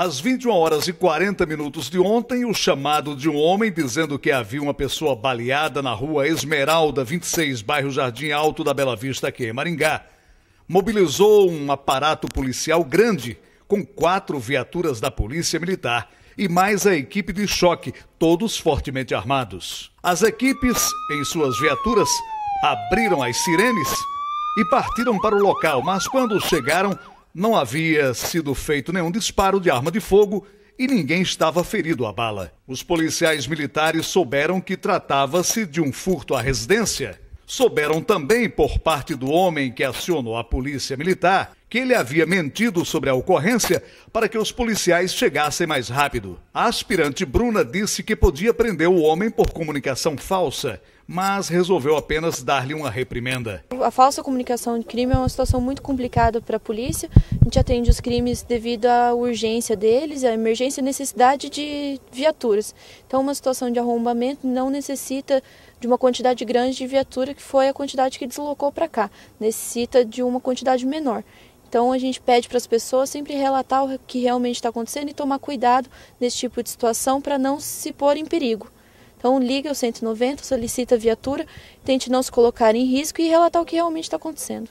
Às 21 horas e 40 minutos de ontem, o chamado de um homem dizendo que havia uma pessoa baleada na rua Esmeralda 26, bairro Jardim Alto da Bela Vista, aqui em Maringá, mobilizou um aparato policial grande, com quatro viaturas da Polícia Militar e mais a equipe de choque, todos fortemente armados. As equipes, em suas viaturas, abriram as sirenes e partiram para o local, mas quando chegaram, não havia sido feito nenhum disparo de arma de fogo e ninguém estava ferido à bala. Os policiais militares souberam que tratava-se de um furto à residência. Souberam também, por parte do homem que acionou a polícia militar, que ele havia mentido sobre a ocorrência para que os policiais chegassem mais rápido. A aspirante Bruna disse que podia prender o homem por comunicação falsa, mas resolveu apenas dar-lhe uma reprimenda. A falsa comunicação de crime é uma situação muito complicada para a polícia. A gente atende os crimes devido à urgência deles, à emergência e necessidade de viaturas. Então, uma situação de arrombamento não necessita de uma quantidade grande de viatura, que foi a quantidade que deslocou para cá. Necessita de uma quantidade menor. Então a gente pede para as pessoas sempre relatar o que realmente está acontecendo e tomar cuidado nesse tipo de situação para não se pôr em perigo. Então liga o 190, solicita a viatura, tente não se colocar em risco e relatar o que realmente está acontecendo.